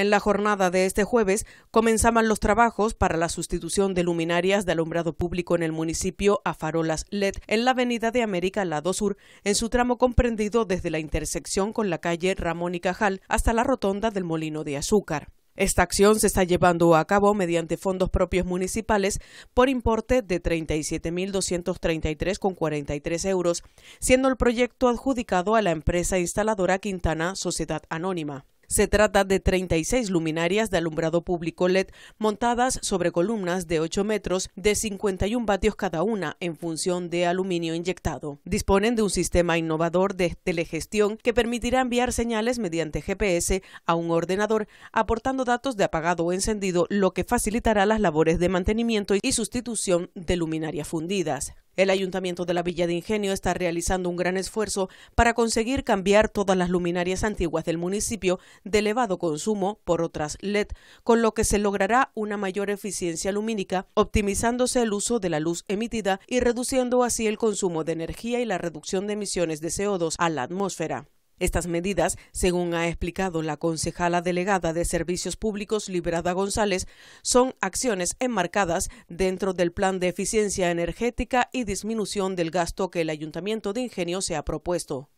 En la jornada de este jueves comenzaban los trabajos para la sustitución de luminarias de alumbrado público en el municipio a farolas LED en la avenida de América Lado Sur, en su tramo comprendido desde la intersección con la calle Ramón y Cajal hasta la rotonda del Molino de Azúcar. Esta acción se está llevando a cabo mediante fondos propios municipales por importe de 37.233,43 euros, siendo el proyecto adjudicado a la empresa instaladora Quintana Sociedad Anónima. Se trata de 36 luminarias de alumbrado público LED montadas sobre columnas de 8 metros de 51 vatios cada una en función de aluminio inyectado. Disponen de un sistema innovador de telegestión que permitirá enviar señales mediante GPS a un ordenador, aportando datos de apagado o encendido, lo que facilitará las labores de mantenimiento y sustitución de luminarias fundidas. El Ayuntamiento de la Villa de Ingenio está realizando un gran esfuerzo para conseguir cambiar todas las luminarias antiguas del municipio de elevado consumo por otras LED, con lo que se logrará una mayor eficiencia lumínica, optimizándose el uso de la luz emitida y reduciendo así el consumo de energía y la reducción de emisiones de CO2 a la atmósfera. Estas medidas, según ha explicado la concejala delegada de Servicios Públicos, Liberada González, son acciones enmarcadas dentro del plan de eficiencia energética y disminución del gasto que el Ayuntamiento de Ingenio se ha propuesto.